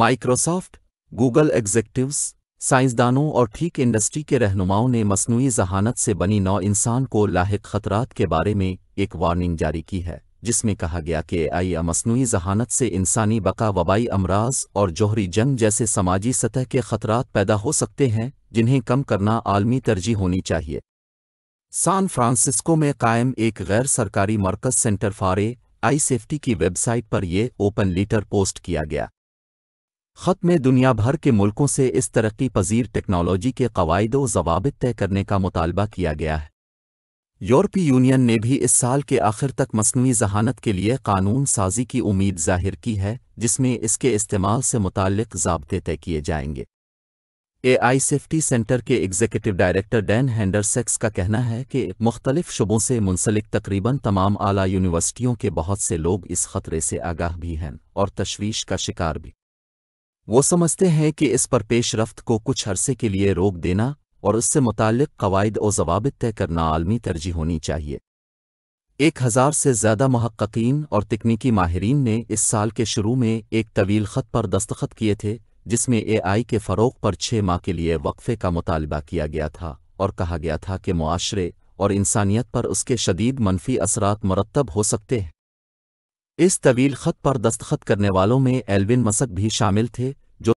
Microsoft Google एग्जेक्टिव्स साइंसदानों और ठीक industry के रहनुमाओं ने मसनू जहानत से बनी नौ इंसान को लाक खतरात के बारे में एक वार्निंग जारी की है जिसमें कहा गया कि आई मसनू जहानत से इंसानी बका वबाई अमराज और जौहरी जंग जैसे समाजी सतह के खतरात पैदा हो सकते हैं जिन्हें कम करना आलमी तरजीह होनी चाहिए सान फ्रांसिस्को में कायम एक गैर सरकारी मरकज सेंटर फारे आई सेफ्टी की वेबसाइट पर यह ओपन लीटर पोस्ट किया गया ख़त में दुनिया भर के मुल्कों से इस तरक्की पजीर टेक्नोलॉजी के कवायद व जवाबित तय करने का मुतालबा किया गया है यूरोपीय यूनियन ने भी इस साल के आखिर तक मसनू जहानत के लिए कानून साजी की उम्मीद जाहिर की है जिसमें इसके इस्तेमाल से मुतक जबते तय किए जाएंगे ए आई सेफ्टी सेंटर के एग्जीक्यूटिव डायरेक्टर डैन हैंडरसेक्स का कहना है कि मुख्तलिफ शुबों से मुंसलिक तकरीबन तमाम आला यूनिवर्सिटियों के बहुत से लोग इस खतरे से आगाह भी हैं और तशवीश का शिकार भी वो समझते हैं कि इस पर पेशरफ्त को कुछ अरसे के लिए रोक देना और उससे मुतल कवायद और जवाब तय करना आलमी तरजीह होनी चाहिए एक हज़ार से ज़्यादा महक्कीन और तकनीकी माहरीन ने इस साल के शुरू में एक तवील ख़त पर दस्तखत किए थे जिसमें ए आई के फ़रोग पर छः माह के लिए वक्फ़े का मुतालबा किया गया था और कहा गया था कि मुआरे और इंसानियत पर उसके शदीद मनफी असरात मरतब हो सकते हैं इस तवील खत पर दस्तखत करने वालों में एल्विन मसक भी शामिल थे